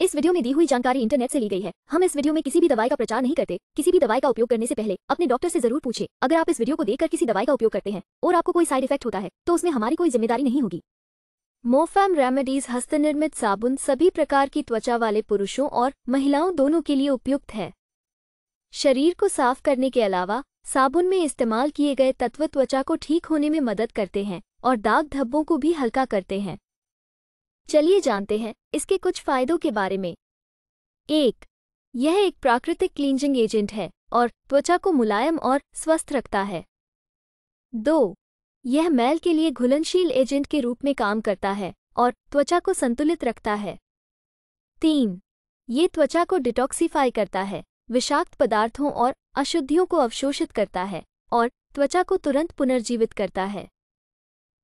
इस वीडियो में दी हुई जानकारी इंटरनेट से ली गई है हम इस वीडियो में किसी भी दवाई का प्रचार नहीं करते किसी भी दवाई का उपयोग करने से पहले अपने डॉक्टर से जरूर पूछे अगर आप इस वीडियो को देखकर किसी दवाई का उपयोग करते हैं और आपको कोई साइड इफेक्ट होता है तो उसमें हमारी कोई जिम्मेदारी नहीं होगी मोफैम रेमेडीज हस्तनिर्मित साबुन सभी प्रकार की त्वचा वाले पुरुषों और महिलाओं दोनों के लिए उपयुक्त है शरीर को साफ करने के अलावा साबुन में इस्तेमाल किए गए तत्व त्वचा को ठीक होने में मदद करते हैं और दाग धब्बों को भी हल्का करते हैं चलिए जानते हैं इसके कुछ फायदों के बारे में एक यह एक प्राकृतिक क्लींजिंग एजेंट है और त्वचा को मुलायम और स्वस्थ रखता है दो यह मैल के लिए घुलनशील एजेंट के रूप में काम करता है और त्वचा को संतुलित रखता है तीन ये त्वचा को डिटॉक्सीफाई करता है विषाक्त पदार्थों और अशुद्धियों को अवशोषित करता है और त्वचा को तुरंत पुनर्जीवित करता है